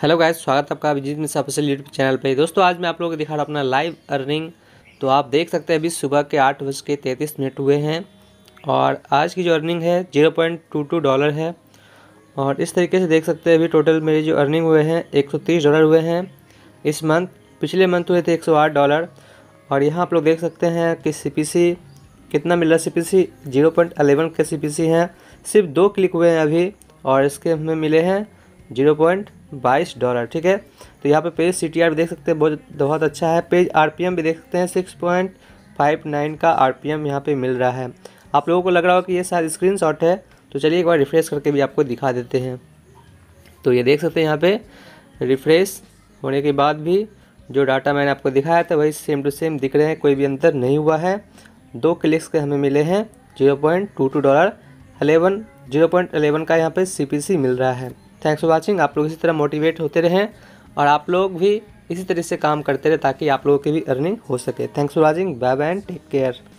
hello guys स्वागत है आपका Abhijeet Mishra official YouTube channel पे दोस्तों आज मैं आप लोगों को दिखा रहा हूँ अपना लाइव अर्निंग तो आप देख सकते हैं अभी सुबह के आठ बज के तैंतीस मिनट हुए हैं और आज की जो अर्निंग है zero point two two dollar है और इस तरीके से देख सकते हैं अभी टोटल मेरे जो अर्निंग हुए हैं एक सौ तीस डॉलर हुए हैं इस मंथ पिछले मंथ हुए थे एक सौ आठ डॉलर और यहाँ आप लोग देख सकते हैं कि सी पी सी कितना मिल रहा है C P C zero point eleven के सी पी सी हैं सिर्फ दो क्लिक हुए हैं अभी और इसके हमें मिले हैं जीरो पॉइंट बाईस डॉलर ठीक है तो यहाँ पे पेज सी टी आर भी देख सकते हैं बहुत बहुत अच्छा है पेज आर पी एम भी देख सकते हैं सिक्स पॉइंट फाइव नाइन का आर पी एम यहाँ पर मिल रहा है आप लोगों को लग रहा हो कि ये शायद स्क्रीन शॉट है तो चलिए एक बार रिफ़्रेश करके भी आपको दिखा देते हैं तो ये देख सकते हैं यहाँ पर रिफ़्रेश होने के बाद भी जो डाटा मैंने आपको दिखाया था वही सेम टू सेम दिख रहे हैं कोई भी अंतर नहीं हुआ है दो क्लिक्स के हमें मिले हैं zero point two two dollar eleven zero point eleven का यहाँ पे सी मिल रहा है थैंक्स फॉर वॉचिंग आप लोग इसी तरह मोटिवेट होते रहें और आप लोग भी इसी तरह से काम करते रहे ताकि आप लोगों की भी अर्निंग हो सके thanks for watching bye bye and take care